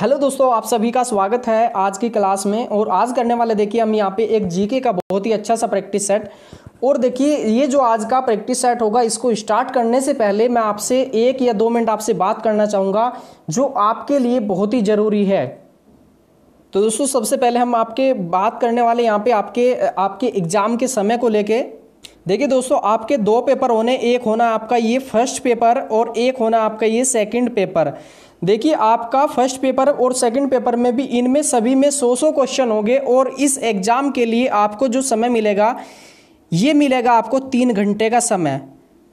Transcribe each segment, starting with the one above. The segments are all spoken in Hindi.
हेलो दोस्तों आप सभी का स्वागत है आज की क्लास में और आज करने वाले देखिए हम यहाँ पे एक जीके का बहुत ही अच्छा सा प्रैक्टिस सेट और देखिए ये जो आज का प्रैक्टिस सेट होगा इसको स्टार्ट करने से पहले मैं आपसे एक या दो मिनट आपसे बात करना चाहूँगा जो आपके लिए बहुत ही ज़रूरी है तो दोस्तों सबसे पहले हम आपके बात करने वाले यहाँ पे आपके आपके एग्ज़ाम के समय को लेके देखिए दोस्तों आपके दो पेपर होने एक होना आपका ये फर्स्ट पेपर और एक होना आपका ये सेकंड पेपर देखिए आपका फर्स्ट पेपर और सेकंड पेपर में भी इनमें सभी में सौ सौ क्वेश्चन होंगे और इस एग्ज़ाम के लिए आपको जो समय मिलेगा ये मिलेगा आपको तीन घंटे का समय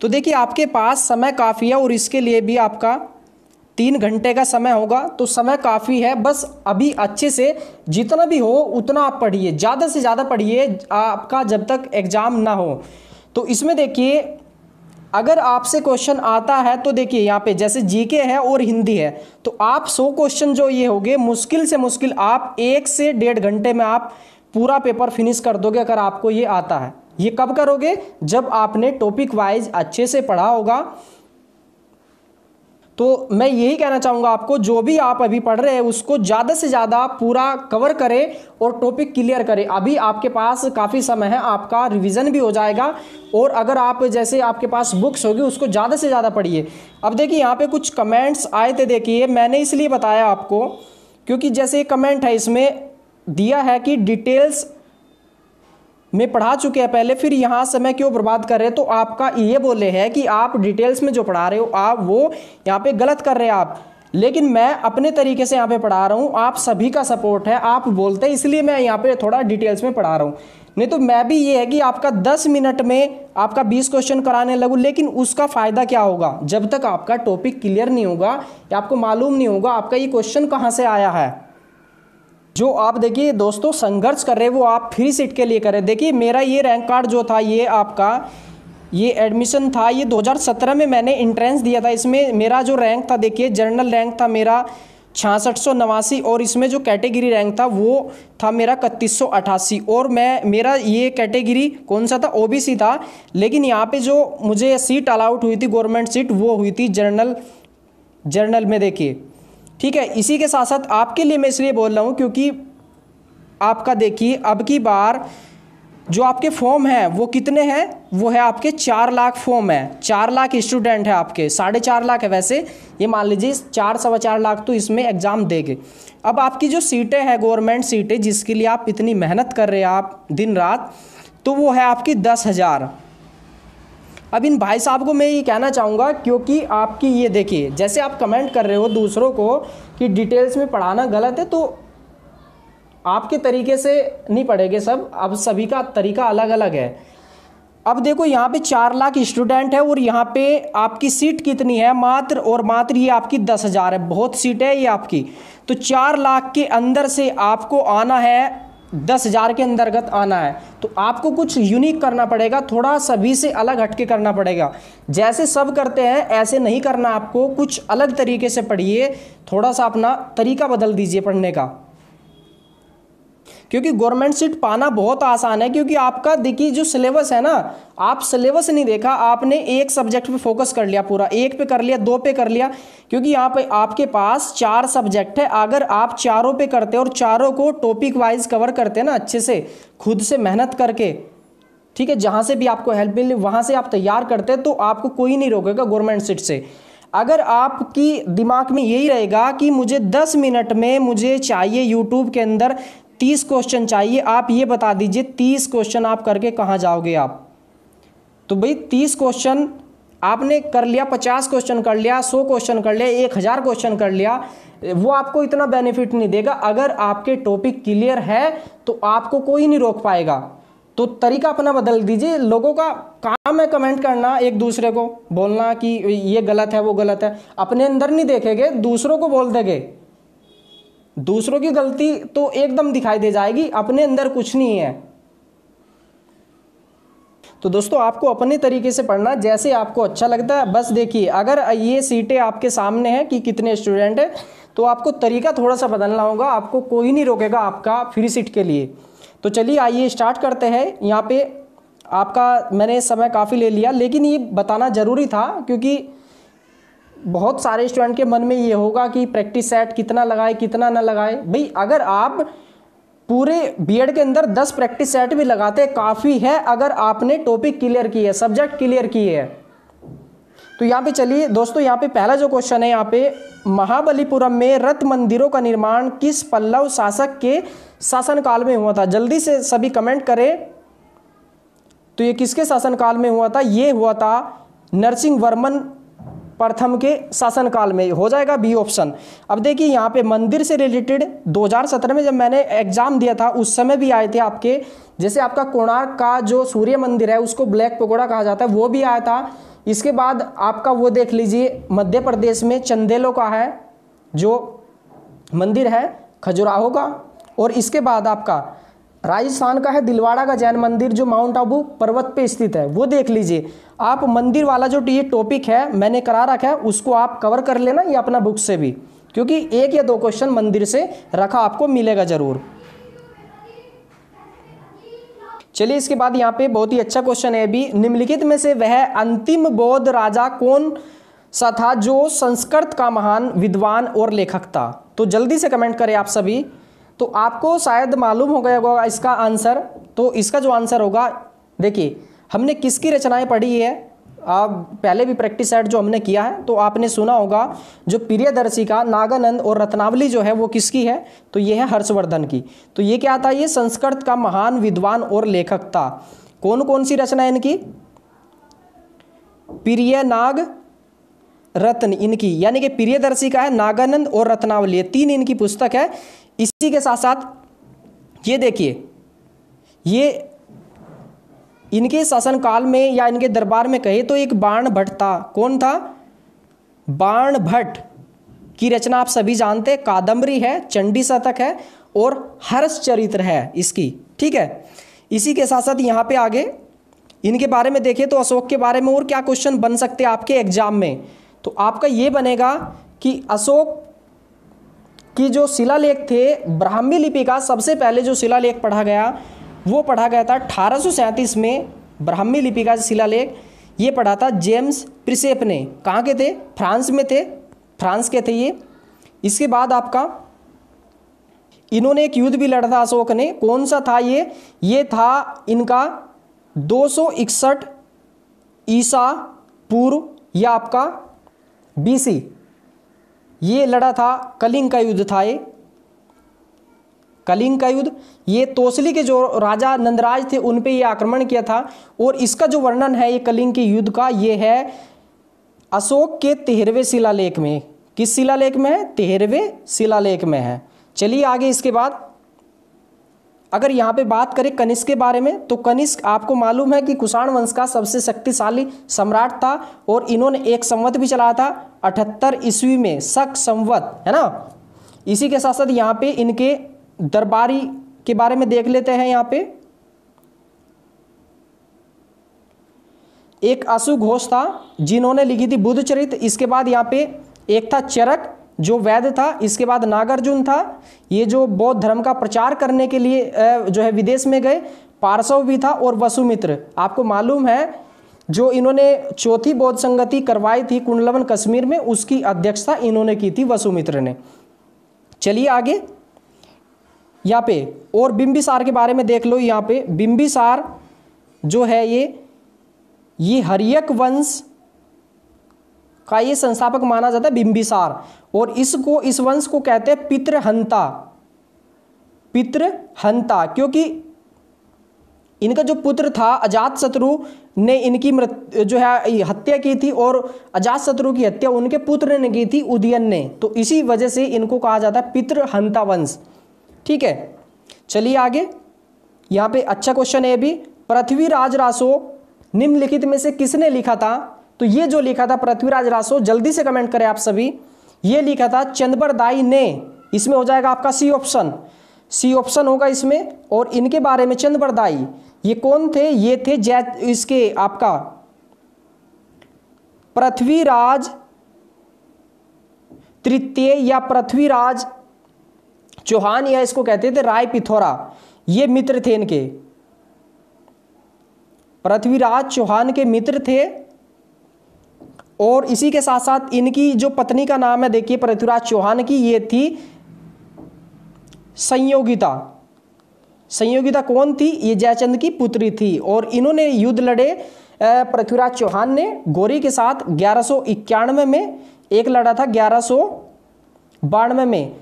तो देखिए आपके पास समय काफ़ी है और इसके लिए भी आपका तीन घंटे का समय होगा तो समय काफ़ी है बस अभी अच्छे से जितना भी हो उतना आप पढ़िए ज़्यादा से ज़्यादा पढ़िए आपका जब तक एग्ज़ाम ना हो तो इसमें देखिए अगर आपसे क्वेश्चन आता है तो देखिए यहाँ पे जैसे जीके है और हिंदी है तो आप सौ क्वेश्चन जो ये होंगे मुश्किल से मुश्किल आप एक से डेढ़ घंटे में आप पूरा पेपर फिनिश कर दोगे अगर आपको ये आता है ये कब करोगे जब आपने टॉपिक वाइज अच्छे से पढ़ा होगा तो मैं यही कहना चाहूँगा आपको जो भी आप अभी पढ़ रहे हैं उसको ज़्यादा से ज़्यादा पूरा कवर करें और टॉपिक क्लियर करें अभी आपके पास काफ़ी समय है आपका रिवीजन भी हो जाएगा और अगर आप जैसे आपके पास बुक्स होगी उसको ज़्यादा से ज़्यादा पढ़िए अब देखिए यहाँ पे कुछ कमेंट्स आए थे देखिए मैंने इसलिए बताया आपको क्योंकि जैसे कमेंट है इसमें दिया है कि डिटेल्स मैं पढ़ा चुके हैं पहले फिर यहाँ समय क्यों बर्बाद कर रहे हैं तो आपका ये बोले है कि आप डिटेल्स में जो पढ़ा रहे हो आप वो यहाँ पे गलत कर रहे हैं आप लेकिन मैं अपने तरीके से यहाँ पे पढ़ा रहा हूँ आप सभी का सपोर्ट है आप बोलते हैं इसलिए मैं यहाँ पे थोड़ा डिटेल्स में पढ़ा रहा हूँ नहीं तो मैं भी ये है कि आपका दस मिनट में आपका बीस क्वेश्चन कराने लगूँ लेकिन उसका फ़ायदा क्या होगा जब तक आपका टॉपिक क्लियर नहीं होगा या आपको मालूम नहीं होगा आपका ये क्वेश्चन कहाँ से आया है जो आप देखिए दोस्तों संघर्ष कर रहे हैं वो आप फ्री सीट के लिए करें देखिए मेरा ये रैंक कार्ड जो था ये आपका ये एडमिशन था ये 2017 में मैंने इंट्रेंस दिया था इसमें मेरा जो रैंक था देखिए जर्नल रैंक था मेरा छियासठ सौ नवासी और इसमें जो कैटेगरी रैंक था वो था मेरा इकतीस सौ और मैं मेरा ये कैटेगरी कौन सा था ओबीसी था लेकिन यहाँ पे जो मुझे सीट अलाउट हुई थी गवर्नमेंट सीट वो हुई थी जर्नल जर्नल में देखिए ठीक है इसी के साथ साथ आपके लिए मैं इसलिए बोल रहा हूँ क्योंकि आपका देखिए अब की बार जो आपके फॉर्म हैं वो कितने हैं वो है आपके चार लाख फॉर्म है चार लाख स्टूडेंट है आपके साढ़े चार लाख है वैसे ये मान लीजिए चार सवा चार लाख तो इसमें एग्ज़ाम देंगे अब आपकी जो सीटें हैं गवर्नमेंट सीटें जिसके लिए आप इतनी मेहनत कर रहे हैं आप दिन रात तो वो है आपकी दस हज़ार अब इन भाई साहब को मैं ये कहना चाहूँगा क्योंकि आपकी ये देखिए जैसे आप कमेंट कर रहे हो दूसरों को कि डिटेल्स में पढ़ाना गलत है तो आपके तरीके से नहीं पढ़ेंगे सब अब सभी का तरीका अलग अलग है अब देखो यहाँ पे चार लाख स्टूडेंट है और यहाँ पे आपकी सीट कितनी है मात्र और मात्र ये आपकी दस हज़ार है बहुत सीट है ये आपकी तो चार लाख के अंदर से आपको आना है दस हज़ार के अंतर्गत आना है तो आपको कुछ यूनिक करना पड़ेगा थोड़ा सभी से अलग हटके करना पड़ेगा जैसे सब करते हैं ऐसे नहीं करना आपको कुछ अलग तरीके से पढ़िए थोड़ा सा अपना तरीका बदल दीजिए पढ़ने का क्योंकि गवर्नमेंट सीट पाना बहुत आसान है क्योंकि आपका देखिए जो सिलेबस है ना आप सिलेबस नहीं देखा आपने एक सब्जेक्ट पे फोकस कर लिया पूरा एक पे कर लिया दो पे कर लिया क्योंकि यहाँ पे आपके पास चार सब्जेक्ट है अगर आप चारों पे करते और चारों को टॉपिक वाइज कवर करते ना अच्छे से खुद से मेहनत करके ठीक है जहाँ से भी आपको हेल्प मिले वहाँ से आप तैयार करते तो आपको कोई नहीं रोकेगा गवर्नमेंट सीट से अगर आपकी दिमाग में यही रहेगा कि मुझे 10 मिनट में मुझे चाहिए यूट्यूब के अंदर तीस क्वेश्चन चाहिए आप ये बता दीजिए तीस क्वेश्चन आप करके कहाँ जाओगे आप तो भाई तीस क्वेश्चन आपने कर लिया पचास क्वेश्चन कर लिया सौ क्वेश्चन कर लिया एक हज़ार क्वेश्चन कर लिया वो आपको इतना बेनिफिट नहीं देगा अगर आपके टॉपिक क्लियर है तो आपको कोई नहीं रोक पाएगा तो तरीका अपना बदल दीजिए लोगों का काम है कमेंट करना एक दूसरे को बोलना कि ये गलत है वो गलत है अपने अंदर नहीं देखेंगे दूसरों को बोल देंगे दूसरों की गलती तो एकदम दिखाई दे जाएगी अपने अंदर कुछ नहीं है तो दोस्तों आपको अपने तरीके से पढ़ना जैसे आपको अच्छा लगता है बस देखिए अगर ये सीटें आपके सामने हैं कि कितने स्टूडेंट हैं तो आपको तरीका थोड़ा सा बदलना होगा आपको कोई नहीं रोकेगा आपका फ्री सीट के लिए तो चलिए आइए स्टार्ट करते हैं यहाँ पे आपका मैंने समय काफ़ी ले लिया लेकिन ये बताना ज़रूरी था क्योंकि बहुत सारे स्टूडेंट के मन में ये होगा कि प्रैक्टिस सेट कितना लगाए कितना ना लगाए भाई अगर आप पूरे बी के अंदर 10 प्रैक्टिस सेट भी लगाते काफ़ी है अगर आपने टॉपिक क्लियर की है सब्जेक्ट क्लियर किए है तो यहाँ पे चलिए दोस्तों यहाँ पे पहला जो क्वेश्चन है यहाँ पे महाबलीपुरम में रथ मंदिरों का निर्माण किस पल्लव शासक के शासनकाल में हुआ था जल्दी से सभी कमेंट करें तो ये किसके शासनकाल में हुआ था ये हुआ था नरसिंह वर्मन प्रथम के शासनकाल में हो जाएगा बी ऑप्शन अब देखिए यहाँ पे मंदिर से रिलेटेड 2017 में जब मैंने एग्जाम दिया था उस समय भी आए थे आपके जैसे आपका कोणार्क का जो सूर्य मंदिर है उसको ब्लैक पकौड़ा कहा जाता है वो भी आया था इसके बाद आपका वो देख लीजिए मध्य प्रदेश में चंदेलो का है जो मंदिर है खजुराहो का और इसके बाद आपका राजस्थान का है दिलवाड़ा का जैन मंदिर जो माउंट आबू पर्वत पे स्थित है वो देख लीजिए आप मंदिर वाला जो ये टॉपिक है मैंने करा रखा है उसको आप कवर कर लेना या अपना बुक से भी क्योंकि एक या दो क्वेश्चन मंदिर से रखा आपको मिलेगा ज़रूर चलिए इसके बाद यहाँ पे बहुत ही अच्छा क्वेश्चन है भी निम्नलिखित में से वह अंतिम बौद्ध राजा कौन सा था जो संस्कृत का महान विद्वान और लेखक था तो जल्दी से कमेंट करें आप सभी तो आपको शायद मालूम हो गया होगा इसका आंसर तो इसका जो आंसर होगा देखिए हमने किसकी रचनाएं पढ़ी है आप पहले भी प्रैक्टिस सेट जो हमने किया है तो आपने सुना होगा जो प्रियदर्शी का नागानंद और रत्नावली जो है वो किसकी है तो ये है हर्षवर्धन की तो ये क्या था ये संस्कृत का महान विद्वान और लेखक था कौन कौन सी रचना है इनकी प्रिय नाग रत्न इनकी यानी कि प्रियदर्शी का है नागानंद और रत्नावली तीन इनकी पुस्तक है इसी के साथ साथ ये देखिए ये इनके शासनकाल में या इनके दरबार में कहे तो एक बाण भट्ट था कौन था बाण भट्ट की रचना आप सभी जानते हैं कादम्बरी है चंडी शतक है और हर्ष चरित्र है इसकी ठीक है इसी के साथ साथ यहाँ पे आगे इनके बारे में देखें तो अशोक के बारे में और क्या क्वेश्चन बन सकते हैं आपके एग्जाम में तो आपका ये बनेगा कि अशोक कि जो शिलालेख थे ब्राह्मी लिपि का सबसे पहले जो शिलालेख पढ़ा गया वो पढ़ा गया था अठारह में ब्राह्मी लिपि का शिलालेख ये पढ़ा था जेम्स प्रिसेप ने कहाँ के थे फ्रांस में थे फ्रांस के थे ये इसके बाद आपका इन्होंने एक युद्ध भी लड़ा था अशोक ने कौन सा था ये ये था इनका दो ईसा पूर्व या आपका बीसी ये लड़ा था कलिंग का युद्ध था ये कलिंग का युद्ध ये तोसली के जो राजा नंदराज थे उन पे ये आक्रमण किया था और इसका जो वर्णन है ये कलिंग के युद्ध का ये है अशोक के तेहरवे शिलालेख में किस शिलालेख में है तेहरवे शिलालेख में है चलिए आगे इसके बाद अगर यहाँ पे बात करें कनिष्क के बारे में तो कनिष्क आपको मालूम है कि कुषाण वंश का सबसे शक्तिशाली सम्राट था और इन्होंने एक संवत भी चलाया था अठहत्तर ईस्वी में शक संवत है ना इसी के साथ साथ यहाँ पे इनके दरबारी के बारे में देख लेते हैं यहाँ पे एक आशु घोष था जिन्होंने लिखी थी बुद्ध चरित्र इसके बाद यहाँ पे एक था चरक जो वैद्य था इसके बाद नागार्जुन था ये जो बौद्ध धर्म का प्रचार करने के लिए जो है विदेश में गए पार्सव भी था और वसुमित्र आपको मालूम है जो इन्होंने चौथी बौद्ध संगति करवाई थी कुंडलवन कश्मीर में उसकी अध्यक्षता इन्होंने की थी वसुमित्र ने चलिए आगे यहाँ पे और बिंबिसार के बारे में देख लो यहाँ पे बिंबिसार जो है ये ये हरियक वंश का ये संस्थापक माना जाता है बिंबिसार और इसको इस वंश को कहते हैं पितृहंता पितृहंता क्योंकि इनका जो पुत्र था अजात शत्रु ने इनकी मृत्यु जो है हत्या की थी और अजात शत्रु की हत्या उनके पुत्र ने की थी उदयन ने तो इसी वजह से इनको कहा जाता है पितृहंता वंश ठीक है चलिए आगे यहाँ पे अच्छा क्वेश्चन है अभी पृथ्वीराज रासो निम्नलिखित में से किसने लिखा था तो ये जो लिखा था पृथ्वीराज रासो जल्दी से कमेंट करें आप सभी ये लिखा था चंदबर दाई ने इसमें हो जाएगा आपका सी ऑप्शन सी ऑप्शन होगा इसमें और इनके बारे में चंदबर दाई ये कौन थे ये थे जै इसके आपका पृथ्वीराज तृतीय या पृथ्वीराज चौहान या इसको कहते थे राय पिथौरा ये मित्र थे इनके पृथ्वीराज चौहान के मित्र थे और इसी के साथ साथ इनकी जो पत्नी का नाम है देखिए पृथ्वीराज चौहान की ये थी संयोगिता संयोगिता कौन थी ये जयचंद की पुत्री थी और इन्होंने युद्ध लड़े पृथ्वीराज चौहान ने गौरी के साथ ग्यारह में एक लड़ा था ग्यारह बानवे में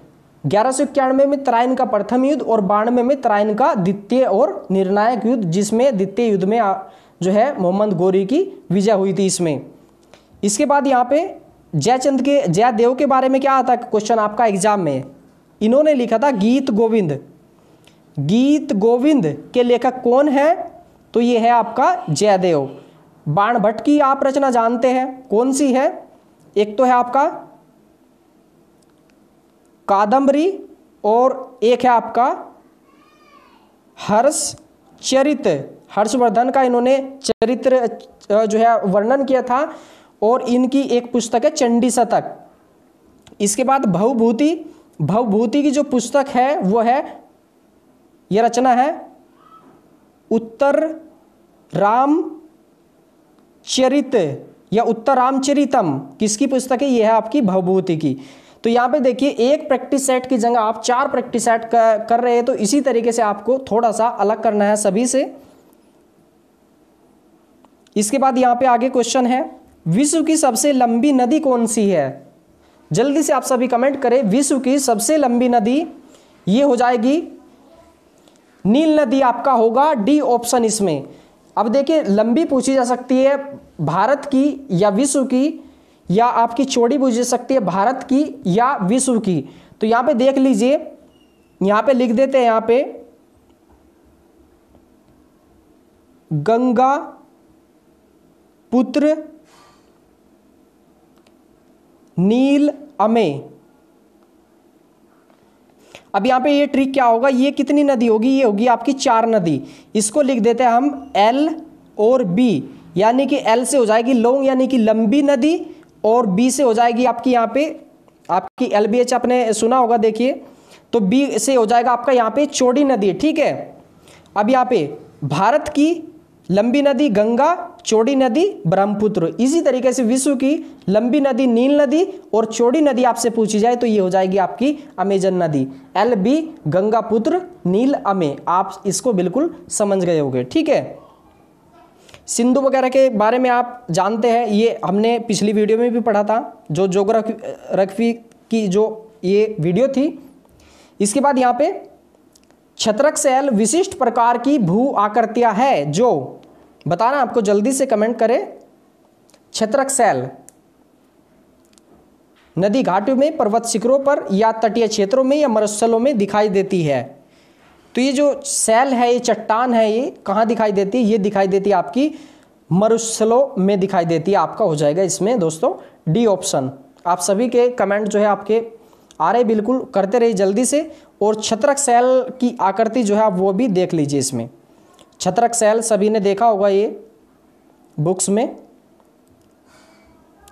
ग्यारह इक्यानवे में तराइन का प्रथम युद्ध और बानवे में तराइन का द्वितीय और निर्णायक युद्ध जिसमें द्वितीय युद्ध में जो है मोहम्मद गौरी की विजय हुई थी इसमें इसके बाद यहाँ पे जयचंद के जयदेव के बारे में क्या आता है क्वेश्चन आपका एग्जाम में इन्होंने लिखा था गीत गोविंद गीत गोविंद के लेखक कौन है तो ये है आपका जयदेव बाण भट्ट की आप रचना जानते हैं कौन सी है एक तो है आपका कादम्बरी और एक है आपका हर्ष चरित्र हर्षवर्धन का इन्होंने चरित्र जो है वर्णन किया था और इनकी एक पुस्तक है चंडी शतक इसके बाद भवभूति भवभूति की जो पुस्तक है वो है यह रचना है उत्तर राम चरित या उत्तर रामचरितम किसकी पुस्तक है यह है आपकी भवभूति की तो यहाँ पे देखिए एक प्रैक्टिस सेट की जगह आप चार प्रैक्टिस सेट कर रहे हैं तो इसी तरीके से आपको थोड़ा सा अलग करना है सभी से इसके बाद यहाँ पे आगे क्वेश्चन है विश्व की सबसे लंबी नदी कौन सी है जल्दी से आप सभी कमेंट करें विश्व की सबसे लंबी नदी ये हो जाएगी नील नदी आपका होगा डी ऑप्शन इसमें अब देखिए लंबी पूछी जा सकती है भारत की या विश्व की या आपकी चौड़ी पूछी जा सकती है भारत की या विश्व की तो यहां पे देख लीजिए यहां पे लिख देते हैं यहां पे गंगा पुत्र नील अमे अब यहाँ पे ये ट्रिक क्या होगा ये कितनी नदी होगी ये होगी आपकी चार नदी इसको लिख देते हैं हम एल और बी यानी कि एल से हो जाएगी लोंग यानी कि लंबी नदी और बी से हो जाएगी आपकी यहाँ पे आपकी एल बी एच आपने सुना होगा देखिए तो बी से हो जाएगा आपका यहाँ पे चौड़ी नदी ठीक है अब यहाँ पे भारत की लंबी नदी गंगा चौड़ी नदी ब्रह्मपुत्र इसी तरीके से विश्व की लंबी नदी नील नदी और चौड़ी नदी आपसे पूछी जाए तो ये हो जाएगी आपकी अमेजन नदी एल बी गंगा पुत्र नील अमे आप इसको बिल्कुल समझ गए होंगे ठीक है सिंधु वगैरह के बारे में आप जानते हैं ये हमने पिछली वीडियो में भी पढ़ा था जो जोग्राफी की जो ये वीडियो थी इसके बाद यहाँ पे छत्रक सेल विशिष्ट प्रकार की भू आकृतियां है जो बताना आपको जल्दी से कमेंट करें छत्रक सेल नदी घाटों में पर्वत शिखरों पर या तटीय क्षेत्रों में या मरुस्थलों में दिखाई देती है तो ये जो सेल है ये चट्टान है ये कहाँ दिखाई देती है ये दिखाई देती है आपकी मरुस्थलों में दिखाई देती है आपका हो जाएगा इसमें दोस्तों डी ऑप्शन आप सभी के कमेंट जो है आपके रहे बिल्कुल करते रहिए जल्दी से और छत्रक सेल की आकृति जो है आप वो भी देख लीजिए इसमें छत्रक सेल सभी ने देखा होगा ये बुक्स में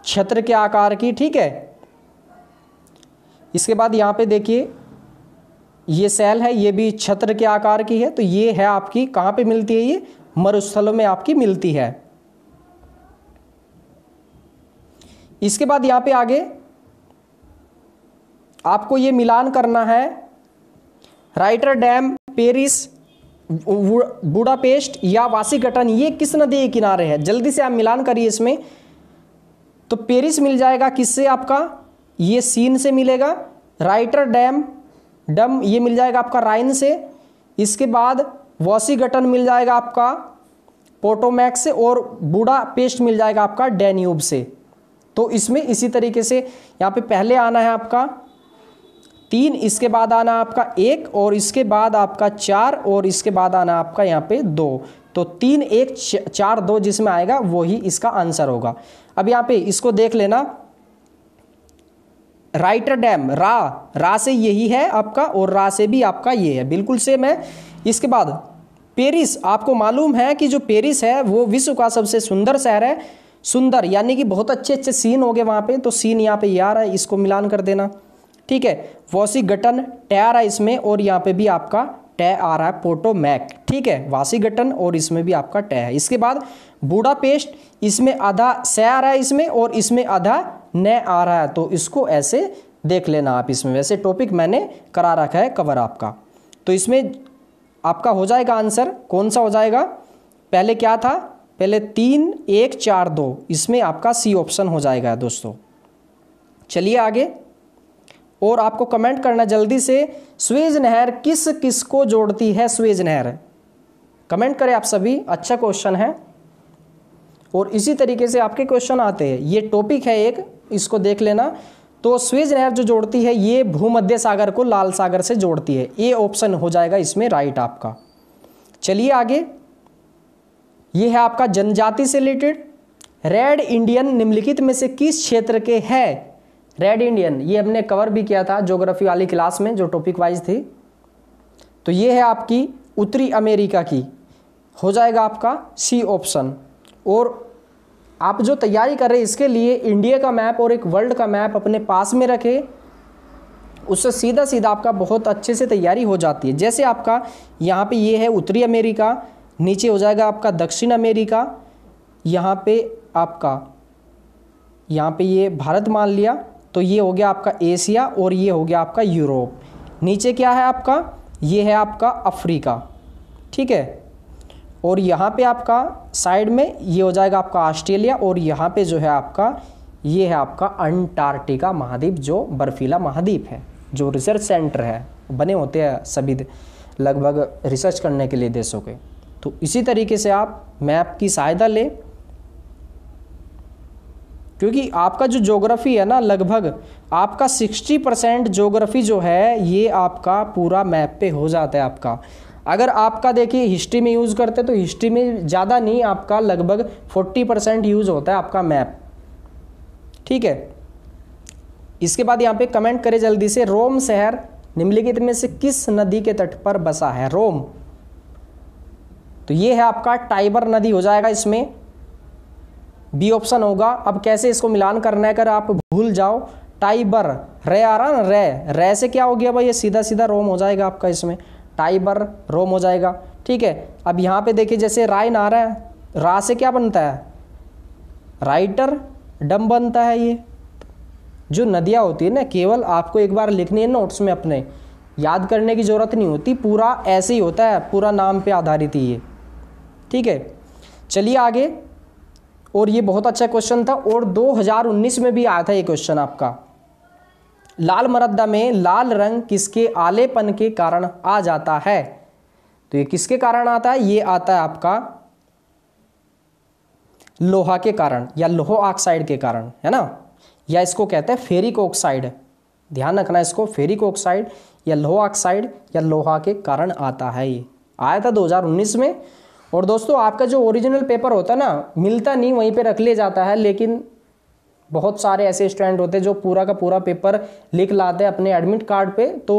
छत्र के आकार की ठीक है इसके बाद यहाँ पे देखिए ये सेल है ये भी छत्र के आकार की है तो ये है आपकी कहाँ पे मिलती है ये मरुस्थलों में आपकी मिलती है इसके बाद यहाँ पे आगे आपको ये मिलान करना है राइटर डैम पेरिस बुडापेस्ट या वासीगटन ये किस नदी के किनारे है जल्दी से आप मिलान करिए इसमें तो पेरिस मिल जाएगा किससे आपका ये सीन से मिलेगा राइटर डैम डम ये मिल जाएगा आपका राइन से इसके बाद वॉसीगटन मिल जाएगा आपका पोटोमैक से और बूढ़ा पेस्ट मिल जाएगा आपका डेन्यूब से तो इसमें इसी तरीके से यहाँ पे पहले आना है आपका तीन इसके बाद आना आपका एक और इसके बाद आपका चार और इसके बाद आना आपका यहाँ पे दो तो तीन एक चार दो जिसमें आएगा वही इसका आंसर होगा अब यहाँ पे इसको देख लेना राइटर डैम रा रा से यही है आपका और रा से भी आपका ये है बिल्कुल सेम है इसके बाद पेरिस आपको मालूम है कि जो पेरिस है वो विश्व का सबसे सुंदर शहर है सुंदर यानी कि बहुत अच्छे अच्छे सीन हो गए वहाँ पे तो सीन यहाँ पे यार है इसको मिलान कर देना ठीक है वॉसी गटन टै आ रहा है इसमें और यहाँ पे भी आपका टै आ रहा है पोटोमैक ठीक है वासी गटन और इसमें भी आपका टै है इसके बाद बूढ़ा पेस्ट इसमें आधा स आ रहा है इसमें और इसमें आधा न आ रहा है तो इसको ऐसे देख लेना आप इसमें वैसे टॉपिक मैंने करा रखा है कवर आपका तो इसमें आपका हो जाएगा आंसर कौन सा हो जाएगा पहले क्या था पहले तीन एक चार दो इसमें आपका सी ऑप्शन हो जाएगा दोस्तों चलिए आगे और आपको कमेंट करना जल्दी से स्वेज नहर किस किस को जोड़ती है स्वेज नहर कमेंट करें आप सभी अच्छा क्वेश्चन है और इसी तरीके से आपके क्वेश्चन आते हैं ये टॉपिक है एक इसको देख लेना तो स्वेज नहर जो जोड़ती है ये भूमध्य सागर को लाल सागर से जोड़ती है ए ऑप्शन हो जाएगा इसमें राइट आपका चलिए आगे ये है आपका जनजाति से रिलेटेड रेड इंडियन निम्नलिखित में से किस क्षेत्र के है रेड इंडियन ये हमने कवर भी किया था जोग्राफी वाली क्लास में जो टॉपिक वाइज थी तो ये है आपकी उत्तरी अमेरिका की हो जाएगा आपका सी ऑप्शन और आप जो तैयारी कर रहे हैं इसके लिए इंडिया का मैप और एक वर्ल्ड का मैप अपने पास में रखें उससे सीधा सीधा आपका बहुत अच्छे से तैयारी हो जाती है जैसे आपका यहाँ पे ये है उत्तरी अमेरिका नीचे हो जाएगा आपका दक्षिण अमेरिका यहाँ पे आपका यहाँ पे ये भारत मान लिया तो ये हो गया आपका एशिया और ये हो गया आपका यूरोप नीचे क्या है आपका ये है आपका अफ्रीका ठीक है और यहाँ पे आपका साइड में ये हो जाएगा आपका ऑस्ट्रेलिया और यहाँ पे जो है आपका ये है आपका अंटार्कटिका महाद्वीप जो बर्फीला महाद्वीप है जो रिसर्च सेंटर है बने होते हैं सभी लगभग रिसर्च करने के लिए देशों के तो इसी तरीके से आप मैप की सहायता लें क्योंकि आपका जो जोग्राफ़ी है ना लगभग आपका 60 परसेंट जोग्राफ़ी जो है ये आपका पूरा मैप पे हो जाता है आपका अगर आपका देखिए हिस्ट्री में यूज़ करते हैं तो हिस्ट्री में ज़्यादा नहीं आपका लगभग 40 परसेंट यूज़ होता है आपका मैप ठीक है इसके बाद यहाँ पे कमेंट करें जल्दी से रोम शहर निम्नलिखित में से किस नदी के तट पर बसा है रोम तो ये है आपका टाइबर नदी हो जाएगा इसमें बी ऑप्शन होगा अब कैसे इसको मिलान करना है अगर आप भूल जाओ टाइबर रे आ रहा ना रे रे से क्या हो गया भाई ये सीधा सीधा रोम हो जाएगा आपका इसमें टाइबर रोम हो जाएगा ठीक है अब यहाँ पे देखिए जैसे राय ना रहा है रा से क्या बनता है राइटर डम बनता है ये जो नदियाँ होती है ना केवल आपको एक बार लिखनी है नोट्स में अपने याद करने की ज़रूरत नहीं होती पूरा ऐसे ही होता है पूरा नाम पे आधारित ही ये ठीक है चलिए आगे और ये बहुत अच्छा क्वेश्चन था और 2019 में भी आया था ये क्वेश्चन आपका लाल मरद्दा में लाल रंग किसके आलेपन के कारण आ जाता है तो ये किसके कारण आता है ये आता है आपका लोहा के कारण या लोहो ऑक्साइड के कारण है ना या इसको कहते हैं फेरिक ऑक्साइड ध्यान रखना इसको फेरिक ऑक्साइड या लोह ऑक्साइड या लोहा के कारण आता है ये आया था 2019 में और दोस्तों आपका जो ओरिजिनल पेपर होता ना मिलता नहीं वहीं पे रख लिया जाता है लेकिन बहुत सारे ऐसे स्टूडेंट होते हैं जो पूरा का पूरा पेपर लिख लाते हैं अपने एडमिट कार्ड पे तो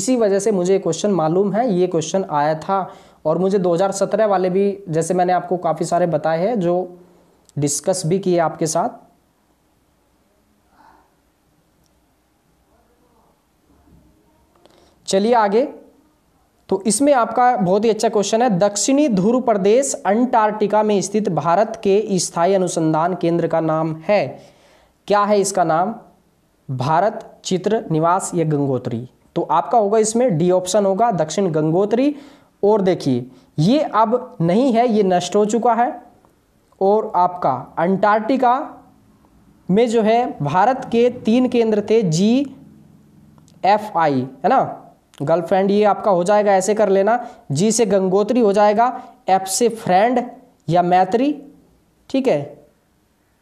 इसी वजह से मुझे क्वेश्चन मालूम है ये क्वेश्चन आया था और मुझे 2017 वाले भी जैसे मैंने आपको काफ़ी सारे बताए हैं जो डिस्कस भी किए आपके साथ चलिए आगे तो इसमें आपका बहुत ही अच्छा क्वेश्चन है दक्षिणी ध्रुव प्रदेश अंटार्कटिका में स्थित भारत के स्थायी अनुसंधान केंद्र का नाम है क्या है इसका नाम भारत चित्र निवास या गंगोत्री तो आपका होगा इसमें डी ऑप्शन होगा दक्षिण गंगोत्री और देखिए ये अब नहीं है ये नष्ट हो चुका है और आपका अंटार्कटिका में जो है भारत के तीन केंद्र थे जी एफ आई है ना गर्लफ्रेंड ये आपका हो जाएगा ऐसे कर लेना जी से गंगोत्री हो जाएगा एफ से फ्रेंड या मैत्री ठीक है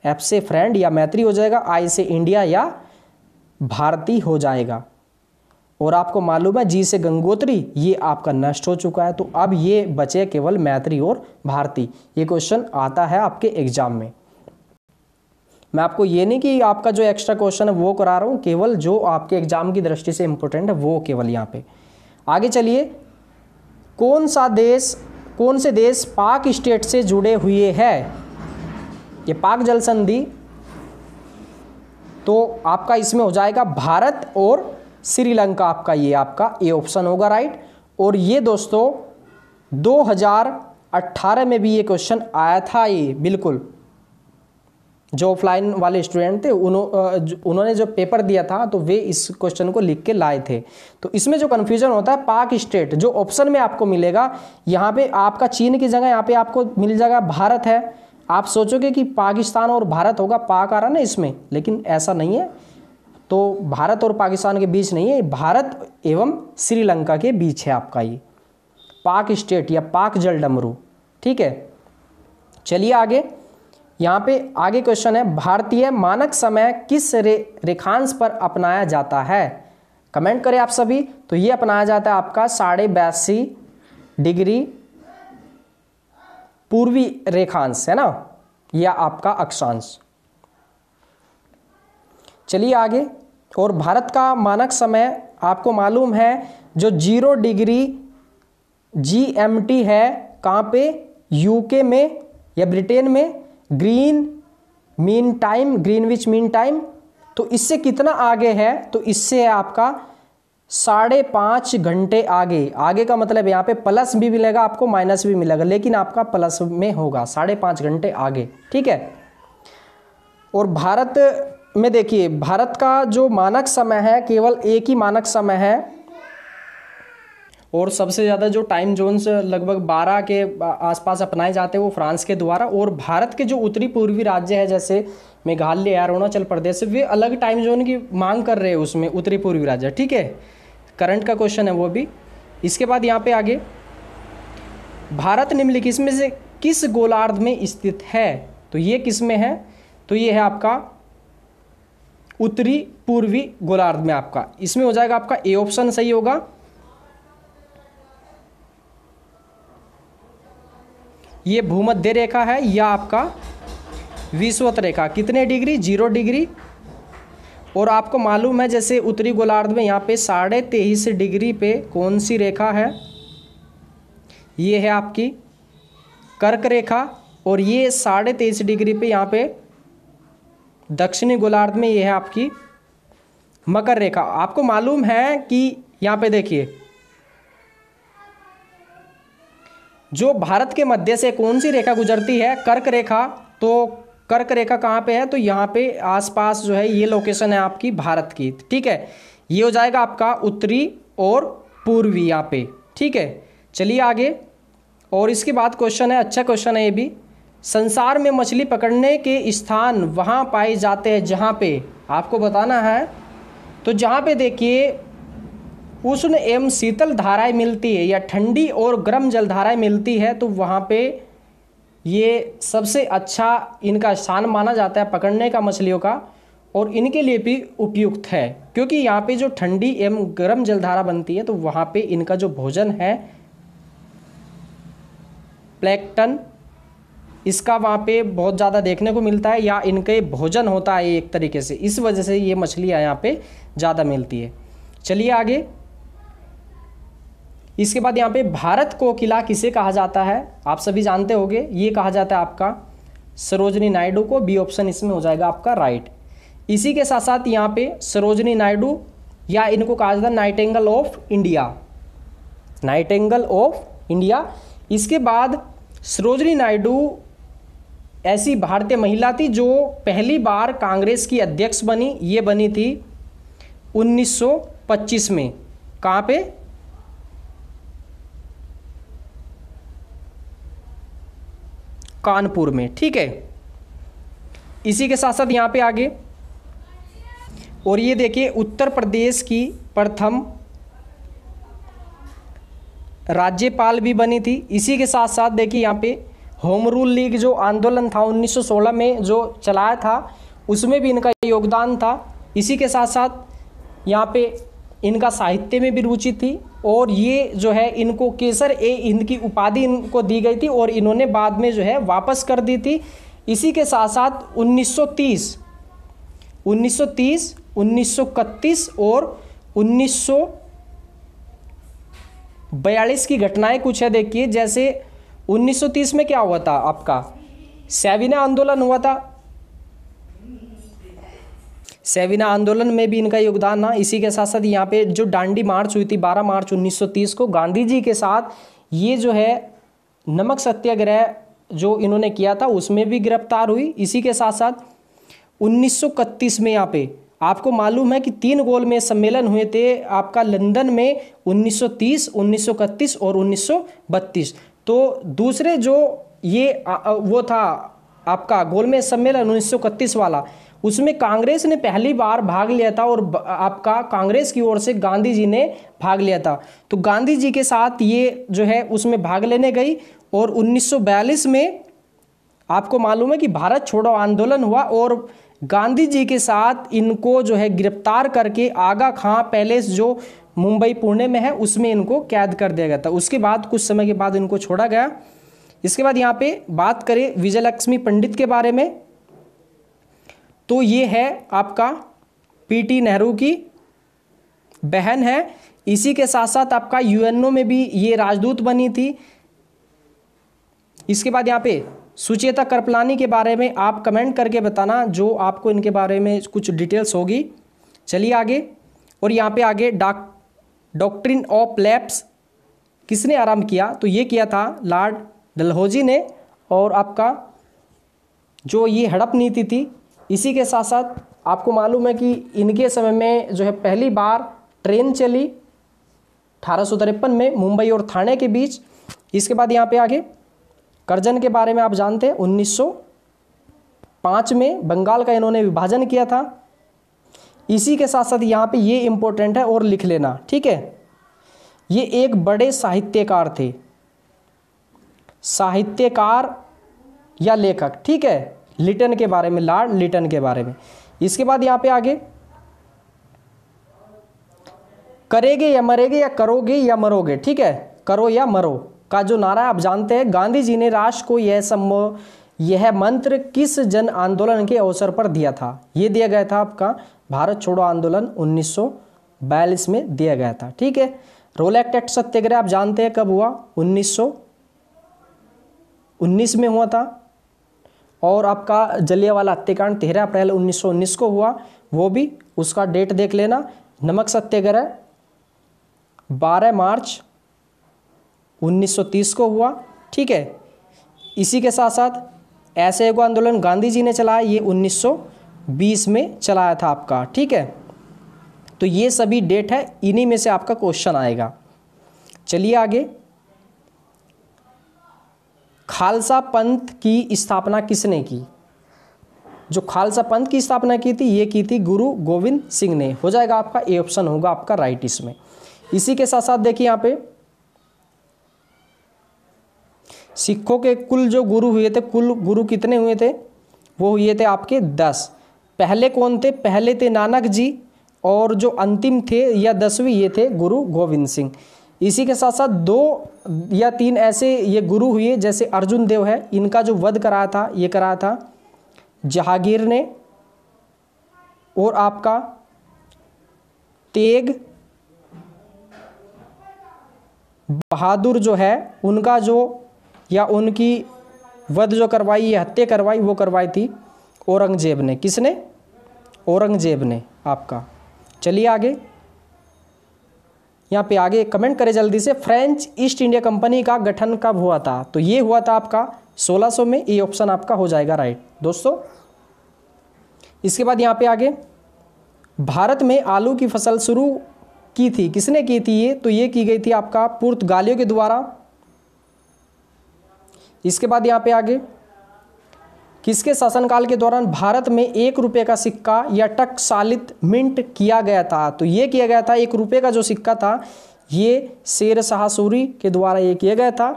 एफ से फ्रेंड या मैत्री हो जाएगा आई से इंडिया या भारती हो जाएगा और आपको मालूम है जी से गंगोत्री ये आपका नष्ट हो चुका है तो अब ये बचे केवल मैत्री और भारती ये क्वेश्चन आता है आपके एग्जाम में मैं आपको ये नहीं कि आपका जो एक्स्ट्रा क्वेश्चन है वो करा रहा हूँ केवल जो आपके एग्जाम की दृष्टि से इम्पोर्टेंट है वो केवल यहाँ पे आगे चलिए कौन सा देश कौन से देश पाक स्टेट से जुड़े हुए है ये पाक जल संधि तो आपका इसमें हो जाएगा भारत और श्रीलंका आपका ये आपका ए ऑप्शन होगा राइट और ये दोस्तों 2018 में भी ये क्वेश्चन आया था ये बिल्कुल जो ऑफलाइन वाले स्टूडेंट थे उन्होंने जो पेपर दिया था तो वे इस क्वेश्चन को लिख के लाए थे तो इसमें जो कन्फ्यूजन होता है पाक स्टेट जो ऑप्शन में आपको मिलेगा यहाँ पे आपका चीन की जगह यहाँ पे आपको मिल जाएगा भारत है आप सोचोगे कि पाकिस्तान और भारत होगा पाक आ रहा ना इसमें लेकिन ऐसा नहीं है तो भारत और पाकिस्तान के बीच नहीं है भारत एवं श्रीलंका के बीच है आपका ये पाक स्टेट या पाक जल डमरू ठीक है चलिए आगे यहाँ पे आगे क्वेश्चन है भारतीय मानक समय किस रे रेखांश पर अपनाया जाता है कमेंट करें आप सभी तो ये अपनाया जाता है आपका साढ़े बयासी डिग्री पूर्वी रेखांश है ना यह आपका अक्षांश चलिए आगे और भारत का मानक समय आपको मालूम है जो जीरो डिग्री जीएमटी है कहाँ पे यूके में या ब्रिटेन में green mean time Greenwich mean time तो इससे कितना आगे है तो इससे आपका साढ़े पाँच घंटे आगे आगे का मतलब यहाँ पे प्लस भी मिलेगा आपको माइनस भी मिलेगा लेकिन आपका प्लस में होगा साढ़े पाँच घंटे आगे ठीक है और भारत में देखिए भारत का जो मानक समय है केवल एक ही मानक समय है और सबसे ज़्यादा जो टाइम जोन्स लगभग 12 के आसपास अपनाए जाते हैं वो फ्रांस के द्वारा और भारत के जो उत्तरी पूर्वी राज्य है जैसे मेघालय अरुणाचल प्रदेश वे अलग टाइम जोन की मांग कर रहे हैं उसमें उत्तरी पूर्वी राज्य ठीक है करंट का क्वेश्चन है वो भी इसके बाद यहाँ पे आगे भारत निम्नलिखित में से किस गोलार्ध में स्थित है तो ये किस में है तो ये है आपका उत्तरी पूर्वी गोलार्ध में आपका इसमें हो जाएगा आपका ए ऑप्शन सही होगा ये भूमध्य रेखा है या आपका विश्वत रेखा कितने डिग्री जीरो डिग्री और आपको मालूम है जैसे उत्तरी गोलार्ध में यहाँ पे साढ़े तेईस डिग्री पे कौन सी रेखा है ये है आपकी कर्क रेखा और ये साढ़े तेईस डिग्री पे यहाँ पे दक्षिणी गोलार्ध में ये है आपकी मकर रेखा आपको मालूम है कि यहाँ पे देखिए जो भारत के मध्य से कौन सी रेखा गुजरती है कर्क रेखा तो कर्क रेखा कहाँ पे है तो यहाँ पे आसपास जो है ये लोकेशन है आपकी भारत की ठीक है ये हो जाएगा आपका उत्तरी और पूर्वी यहाँ पे ठीक है चलिए आगे और इसके बाद क्वेश्चन है अच्छा क्वेश्चन है ये भी संसार में मछली पकड़ने के स्थान वहाँ पाए जाते हैं जहाँ पे आपको बताना है तो जहाँ पे देखिए उष्ण एवं शीतल धाराएं मिलती है या ठंडी और गर्म धाराएं मिलती है तो वहाँ पे ये सबसे अच्छा इनका स्थान माना जाता है पकड़ने का मछलियों का और इनके लिए भी उपयुक्त है क्योंकि यहाँ पे जो ठंडी एवं गर्म जलधारा बनती है तो वहाँ पे इनका जो भोजन है प्लेक्टन इसका वहाँ पे बहुत ज़्यादा देखने को मिलता है या इनके भोजन होता है एक तरीके से इस वजह से ये मछलियाँ यहाँ पे ज़्यादा मिलती है चलिए आगे इसके बाद यहाँ पे भारत कोकिला किसे कहा जाता है आप सभी जानते होंगे ये कहा जाता है आपका सरोजनी नायडू को बी ऑप्शन इसमें हो जाएगा आपका राइट इसी के साथ साथ यहाँ पे सरोजनी नायडू या इनको कहा जाता है nightingale of India nightingale of India इसके बाद सरोजनी नायडू ऐसी भारतीय महिला थी जो पहली बार कांग्रेस की अध्यक्ष बनी ये बनी थी 1925 में कहाँ पे कानपुर में ठीक है इसी के साथ साथ यहाँ पे आगे और ये देखिए उत्तर प्रदेश की प्रथम राज्यपाल भी बनी थी इसी के साथ साथ देखिए यहाँ पे होम रूल लीग जो आंदोलन था 1916 में जो चलाया था उसमें भी इनका योगदान था इसी के साथ साथ यहाँ पे इनका साहित्य में भी रुचि थी और ये जो है इनको केसर ए हिंद की उपाधि इनको दी गई थी और इन्होंने बाद में जो है वापस कर दी थी इसी के साथ साथ 1930 1930 1931 और 1942 की घटनाएं कुछ है देखिए जैसे 1930 में क्या हुआ था आपका सेविना आंदोलन हुआ था सेविना आंदोलन में भी इनका योगदान ना इसी के साथ साथ यहाँ पे जो डांडी मार्च हुई थी 12 मार्च 1930 को गांधी जी के साथ ये जो है नमक सत्याग्रह जो इन्होंने किया था उसमें भी गिरफ्तार हुई इसी के साथ साथ उन्नीस में यहाँ पे आपको मालूम है कि तीन गोल में सम्मेलन हुए थे आपका लंदन में 1930, 1931 और 1932 तो दूसरे जो ये वो था आपका गोलमेज सम्मेलन उन्नीस वाला उसमें कांग्रेस ने पहली बार भाग लिया था और आपका कांग्रेस की ओर से गांधी जी ने भाग लिया था तो गांधी जी के साथ ये जो है उसमें भाग लेने गई और 1942 में आपको मालूम है कि भारत छोड़ो आंदोलन हुआ और गांधी जी के साथ इनको जो है गिरफ्तार करके आगा खां पैलेस जो मुंबई पुणे में है उसमें इनको कैद कर दिया गया था उसके बाद कुछ समय के बाद इनको छोड़ा गया इसके बाद यहाँ पे बात करें विजयलक्ष्मी पंडित के बारे में तो ये है आपका पीटी नेहरू की बहन है इसी के साथ साथ आपका यूएनओ में भी ये राजदूत बनी थी इसके बाद यहाँ पे सुचेता करपलानी के बारे में आप कमेंट करके बताना जो आपको इनके बारे में कुछ डिटेल्स होगी चलिए आगे और यहाँ पे आगे डाक डॉक्ट्रिन ऑफ लैप्स किसने आरंभ किया तो ये किया था लॉर्ड डलहौजी ने और आपका जो ये हड़प नीति थी इसी के साथ साथ आपको मालूम है कि इनके समय में जो है पहली बार ट्रेन चली अठारह में मुंबई और थाने के बीच इसके बाद यहाँ पे आगे करजन के बारे में आप जानते हैं 1905 में बंगाल का इन्होंने विभाजन किया था इसी के साथ साथ यहाँ पे ये इम्पोर्टेंट है और लिख लेना ठीक है ये एक बड़े साहित्यकार थे साहित्यकार या लेखक ठीक है लिटन के बारे में लॉर्ड लिटन के बारे में इसके बाद यहाँ पे आगे करेगे या मरेगे या करोगे या मरोगे ठीक है करो या मरो का जो नारा है आप जानते हैं गांधी जी ने राष्ट्र को यह सम्मोह यह मंत्र किस जन आंदोलन के अवसर पर दिया था यह दिया गया था आपका भारत छोड़ो आंदोलन उन्नीस में दिया गया था ठीक है रोल एक्ट एक्ट सत्याग्रह आप जानते हैं कब हुआ 1919 में हुआ था और आपका जलिया वाला हत्याकांड तेरह अप्रैल उन्नीस को हुआ वो भी उसका डेट देख लेना नमक सत्याग्रह 12 मार्च 1930 को हुआ ठीक है इसी के साथ साथ ऐसे एगो आंदोलन गांधी जी ने चलाया ये 1920 में चलाया था आपका ठीक है तो ये सभी डेट है इन्हीं में से आपका क्वेश्चन आएगा चलिए आगे खालसा पंथ की स्थापना किसने की जो खालसा पंथ की स्थापना की थी ये की थी गुरु गोविंद सिंह ने हो जाएगा आपका ए ऑप्शन होगा आपका राइट इसमें इसी के साथ साथ देखिए यहाँ पे सिखों के कुल जो गुरु हुए थे कुल गुरु कितने हुए थे वो हुए थे आपके दस पहले कौन थे पहले थे नानक जी और जो अंतिम थे या दसवीं ये थे गुरु गोविंद सिंह इसी के साथ साथ दो या तीन ऐसे ये गुरु हुए जैसे अर्जुन देव है इनका जो वध कराया था ये कराया था जहांगीर ने और आपका तेग बहादुर जो है उनका जो या उनकी वध जो करवाई या हत्या करवाई वो करवाई थी औरंगजेब ने किसने औरंगजेब ने आपका चलिए आगे यहाँ पे आगे कमेंट करें जल्दी से फ्रेंच ईस्ट इंडिया कंपनी का गठन कब हुआ था तो ये हुआ था आपका 1600 में ये ऑप्शन आपका हो जाएगा राइट दोस्तों इसके बाद यहाँ पे आगे भारत में आलू की फसल शुरू की थी किसने की थी ये तो ये की गई थी आपका पुर्तगालियों के द्वारा इसके बाद यहाँ पे आगे किसके शासनकाल के दौरान भारत में एक रुपये का सिक्का या टकसालित मिंट किया गया था तो ये किया गया था एक रुपये का जो सिक्का था ये शेर शाह सूरी के द्वारा ये किया गया था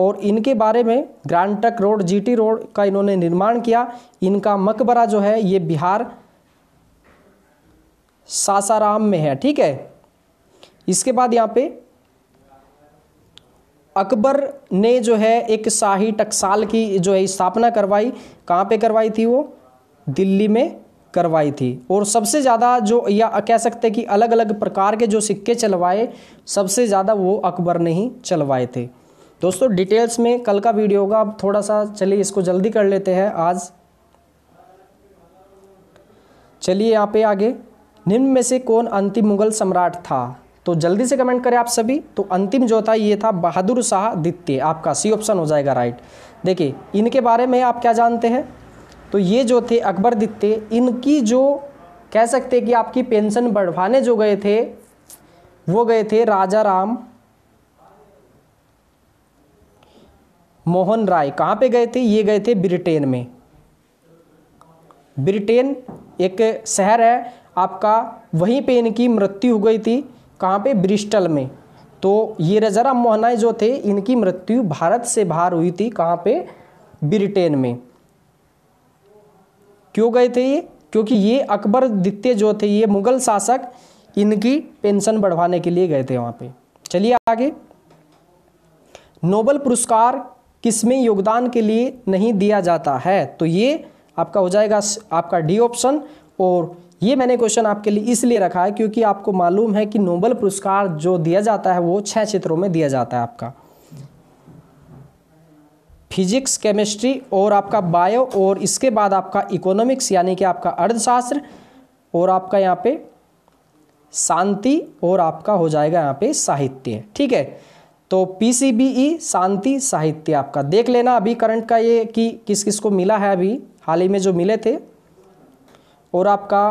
और इनके बारे में ग्रांड टक रोड जीटी रोड का इन्होंने निर्माण किया इनका मकबरा जो है ये बिहार सासाराम में है ठीक है इसके बाद यहाँ पे अकबर ने जो है एक शाही टकसाल की जो है स्थापना करवाई कहाँ पे करवाई थी वो दिल्ली में करवाई थी और सबसे ज़्यादा जो या कह सकते कि अलग अलग प्रकार के जो सिक्के चलवाए सबसे ज़्यादा वो अकबर ने ही चलवाए थे दोस्तों डिटेल्स में कल का वीडियो होगा अब थोड़ा सा चलिए इसको जल्दी कर लेते हैं आज चलिए यहाँ पे आगे निम्न में से कौन अंतिम मुगल सम्राट था तो जल्दी से कमेंट करें आप सभी तो अंतिम जो था ये था बहादुर शाह द्वितीय आपका सी ऑप्शन हो जाएगा राइट देखिए इनके बारे में आप क्या जानते हैं तो ये जो थे अकबर द्वितीय इनकी जो कह सकते कि आपकी पेंशन बढ़वाने जो गए थे वो गए थे राजा राम मोहन राय कहाँ पे गए थे ये गए थे ब्रिटेन में ब्रिटेन एक शहर है आपका वहीं पे इनकी मृत्यु हो गई थी कहाँ पे ब्रिस्टल में तो ये रजाराम मोहनाई जो थे इनकी मृत्यु भारत से बाहर हुई थी कहाँ पे ब्रिटेन में क्यों गए थे ये क्योंकि ये अकबर द्वितीय जो थे ये मुगल शासक इनकी पेंशन बढ़वाने के लिए गए थे वहाँ पे चलिए आगे नोबल पुरस्कार किसमें योगदान के लिए नहीं दिया जाता है तो ये आपका हो जाएगा आपका डी ऑप्शन और ये मैंने क्वेश्चन आपके लिए इसलिए रखा है क्योंकि आपको मालूम है कि नोबल पुरस्कार जो दिया जाता है वो छः क्षेत्रों में दिया जाता है आपका फिजिक्स केमिस्ट्री और आपका बायो और इसके बाद आपका इकोनॉमिक्स यानी कि आपका अर्थशास्त्र और आपका यहाँ पे शांति और आपका हो जाएगा यहाँ पे साहित्य ठीक है तो पी सी बी ई शांति साहित्य आपका देख लेना अभी करंट का ये कि किस किस को मिला है अभी हाल ही में जो मिले थे और आपका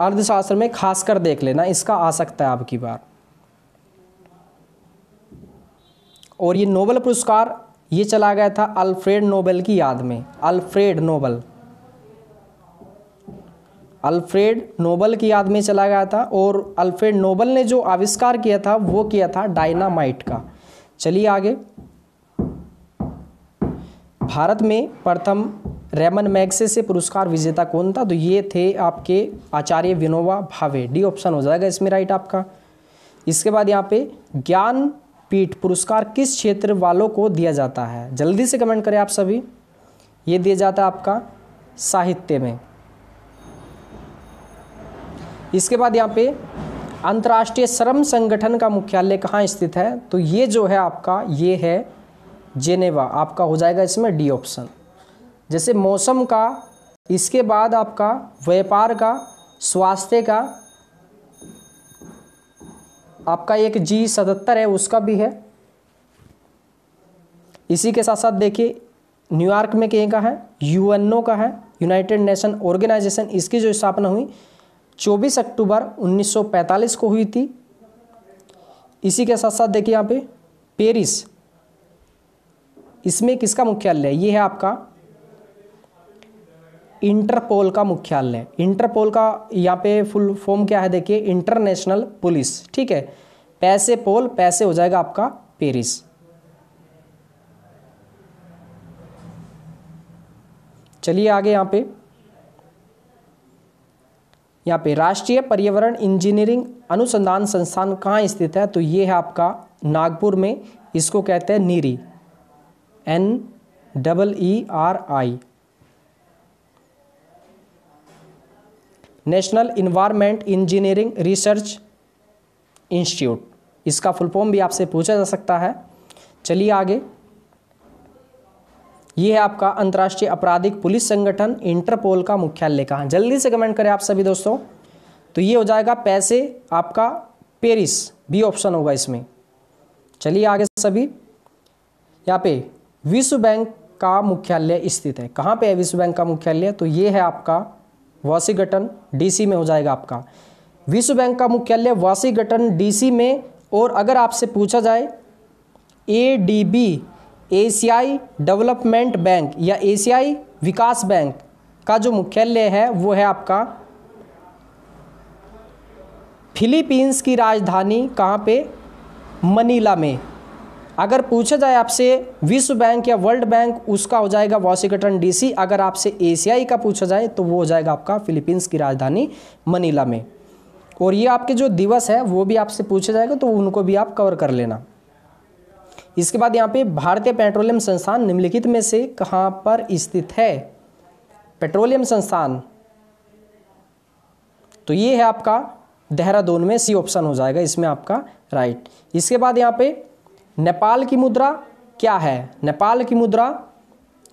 अर्थशास्त्र में खासकर देख लेना इसका आ सकता है आपकी बार और ये नोबल पुरस्कार ये चला गया था अल्फ्रेड नोबल की याद में अल्फ्रेड नोबल अल्फ्रेड नोबल की याद में चला गया था और अल्फ्रेड नोबल ने जो आविष्कार किया था वो किया था डायनामाइट का चलिए आगे भारत में प्रथम रेमन मैग्से से पुरस्कार विजेता कौन था तो ये थे आपके आचार्य विनोबा भावे डी ऑप्शन हो जाएगा इसमें राइट आपका इसके बाद यहाँ पे ज्ञान पीठ पुरस्कार किस क्षेत्र वालों को दिया जाता है जल्दी से कमेंट करें आप सभी ये दिया जाता है आपका साहित्य में इसके बाद यहाँ पे अंतर्राष्ट्रीय श्रम संगठन का मुख्यालय कहाँ स्थित है तो ये जो है आपका ये है जेनेवा आपका हो जाएगा इसमें डी ऑप्शन जैसे मौसम का इसके बाद आपका व्यापार का स्वास्थ्य का आपका एक जी सतहत्तर है उसका भी है इसी के साथ साथ देखिए न्यूयॉर्क में कहीं का है यूएनओ का है यूनाइटेड नेशन ऑर्गेनाइजेशन इसकी जो स्थापना हुई 24 अक्टूबर 1945 को हुई थी इसी के साथ साथ देखिए यहाँ पे पेरिस इसमें किसका मुख्यालय है ये है आपका इंटरपोल का मुख्यालय इंटरपोल का यहाँ पे फुल फॉर्म क्या है देखिए इंटरनेशनल पुलिस ठीक है पैसे पोल पैसे हो जाएगा आपका पेरिस चलिए आगे यहाँ पे यहाँ पे राष्ट्रीय पर्यावरण इंजीनियरिंग अनुसंधान संस्थान कहाँ स्थित है तो ये है आपका नागपुर में इसको कहते हैं NEERI N double E R I national environment engineering research institute इसका फुल फॉर्म भी आपसे पूछा जा सकता है चलिए आगे ये है आपका अंतर्राष्ट्रीय आपराधिक पुलिस संगठन इंटरपोल का मुख्यालय कहाँ जल्दी से कमेंट करें आप सभी दोस्तों तो ये हो जाएगा पैसे आपका पेरिस बी ऑप्शन होगा इसमें चलिए आगे सभी यहाँ पे विश्व बैंक का मुख्यालय स्थित है कहाँ पे है विश्व बैंक का मुख्यालय तो ये है आपका वाशिंगटन डीसी में हो जाएगा आपका विश्व बैंक का मुख्यालय वाशिंगटन डीसी में और अगर आपसे पूछा जाए ए डी बी एशियाई डेवलपमेंट बैंक या एशियाई विकास बैंक का जो मुख्यालय है वो है आपका फिलीपींस की राजधानी कहाँ पे मनीला में अगर पूछा जाए आपसे विश्व बैंक या वर्ल्ड बैंक उसका हो जाएगा वॉशिंगटन डीसी अगर आपसे एशियाई का पूछा जाए तो वो हो जाएगा आपका फिलीपींस की राजधानी मनीला में और ये आपके जो दिवस है वो भी आपसे पूछा जाएगा तो उनको भी आप कवर कर लेना इसके बाद यहाँ पे भारतीय पेट्रोलियम संस्थान निम्नलिखित में से कहाँ पर स्थित है पेट्रोलियम संस्थान तो ये है आपका देहरादून में सी ऑप्शन हो जाएगा इसमें आपका राइट इसके बाद यहाँ पे नेपाल की मुद्रा क्या है नेपाल की मुद्रा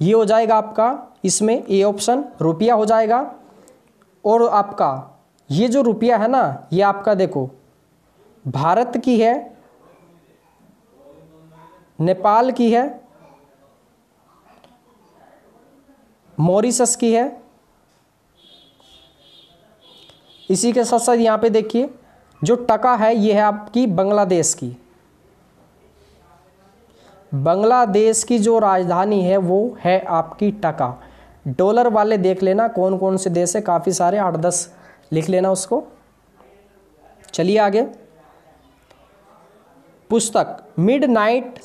ये हो जाएगा आपका इसमें ए ऑप्शन रुपया हो जाएगा और आपका ये जो रुपया है ना ये आपका देखो भारत की है नेपाल की है मॉरिशस की है इसी के साथ साथ यहाँ पे देखिए जो टका है ये है आपकी बांग्लादेश की बांग्लादेश की जो राजधानी है वो है आपकी टका डॉलर वाले देख लेना कौन कौन से देश है काफ़ी सारे आठ दस लिख लेना उसको चलिए आगे पुस्तक मिड नाइट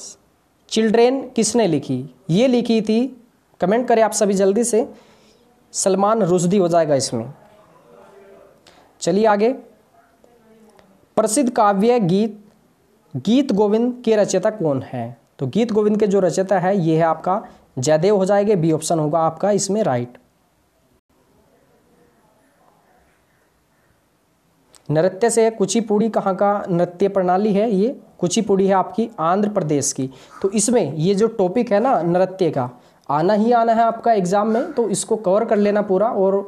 चिल्ड्रेन किसने लिखी ये लिखी थी कमेंट करें आप सभी जल्दी से सलमान रुजदी हो जाएगा इसमें चलिए आगे प्रसिद्ध काव्य गीत गीत गोविंद के रचयिता कौन है तो गीत गोविंद के जो रचयिता है ये है आपका जयदेव हो जाएंगे बी ऑप्शन होगा आपका इसमें राइट नृत्य से कुचिपुड़ी कहाँ का नृत्य प्रणाली है ये कुचिपुड़ी है आपकी आंध्र प्रदेश की तो इसमें ये जो टॉपिक है ना नृत्य का आना ही आना है आपका एग्ज़ाम में तो इसको कवर कर लेना पूरा और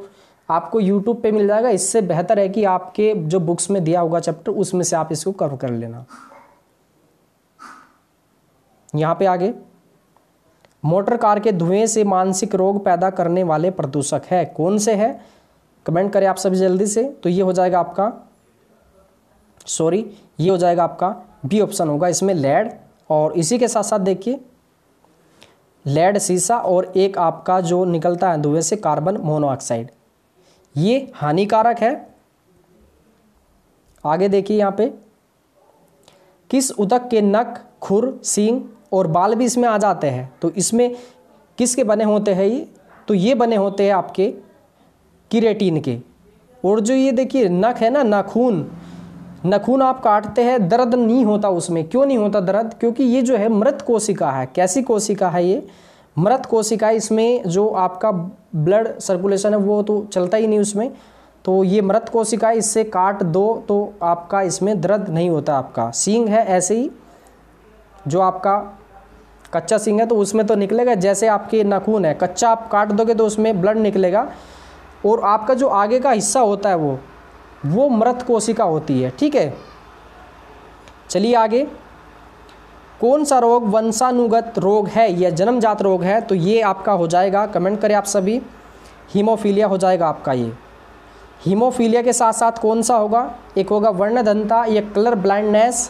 आपको यूट्यूब पे मिल जाएगा इससे बेहतर है कि आपके जो बुक्स में दिया होगा चैप्टर उसमें से आप इसको कवर कर लेना यहाँ पे आगे मोटर कार के धुएं से मानसिक रोग पैदा करने वाले प्रदूषक है कौन से है कमेंट करें आप सभी जल्दी से तो ये हो जाएगा आपका सॉरी ये हो जाएगा आपका बी ऑप्शन होगा इसमें लेड और इसी के साथ साथ देखिए लेड सीसा और एक आपका जो निकलता है धुएं से कार्बन मोनोऑक्साइड ये हानिकारक है आगे देखिए यहाँ पे किस उदक के नक खुर सींग और बाल भी इसमें आ जाते हैं तो इसमें किसके बने होते हैं ये तो ये बने होते हैं आपके किरेटिन के और जो ये देखिए नख है ना नाखून नाखून आप काटते हैं दर्द नहीं होता उसमें क्यों नहीं होता दर्द क्योंकि ये जो है मृत कोशिका है कैसी कोशिका है ये मृत कोशिका इसमें जो आपका ब्लड सर्कुलेशन है वो तो चलता ही नहीं उसमें तो ये मृत कोशिका इससे काट दो तो आपका इसमें दर्द नहीं होता आपका सींग है ऐसे ही जो आपका कच्चा सिंग है तो उसमें तो निकलेगा जैसे आपके नाखून है कच्चा आप काट दोगे तो उसमें ब्लड निकलेगा और आपका जो आगे का हिस्सा होता है वो वो मृत कोशिका होती है ठीक है चलिए आगे कौन सा रोग वंशानुगत रोग है या जन्मजात रोग है तो ये आपका हो जाएगा कमेंट करें आप सभी हीमोफीलिया हो जाएगा आपका ये हीमोफीलिया के साथ साथ कौन सा होगा एक होगा वर्णधनता या कलर ब्लाइंडनेस